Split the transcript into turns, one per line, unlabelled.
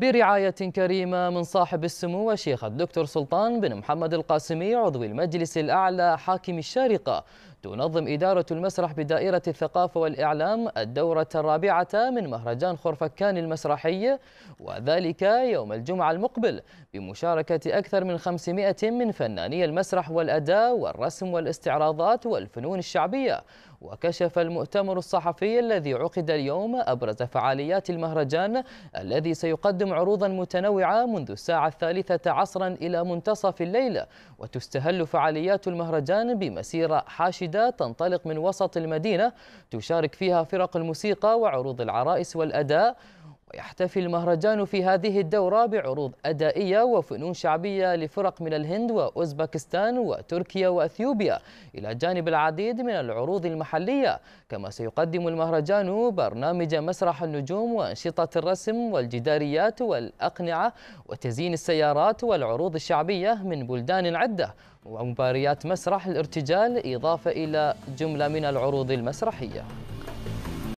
برعاية كريمة من صاحب السمو الشيخ الدكتور سلطان بن محمد القاسمي عضو المجلس الأعلى حاكم الشارقة تنظم إدارة المسرح بدائرة الثقافة والإعلام الدورة الرابعة من مهرجان خرفكان المسرحي وذلك يوم الجمعة المقبل بمشاركة أكثر من 500 من فناني المسرح والأداء والرسم والاستعراضات والفنون الشعبية وكشف المؤتمر الصحفي الذي عقد اليوم أبرز فعاليات المهرجان الذي سيقدم عروضا متنوعة منذ الساعة الثالثة عصرا إلى منتصف الليل وتستهل فعاليات المهرجان بمسيرة حاشدة جديدة تنطلق من وسط المدينة تشارك فيها فرق الموسيقى وعروض العرائس والأداء ويحتفي المهرجان في هذه الدورة بعروض أدائية وفنون شعبية لفرق من الهند وأوزبكستان وتركيا وأثيوبيا إلى جانب العديد من العروض المحلية كما سيقدم المهرجان برنامج مسرح النجوم وأنشطة الرسم والجداريات والأقنعة وتزيين السيارات والعروض الشعبية من بلدان عدة ومباريات مسرح الارتجال إضافة إلى جملة من العروض المسرحية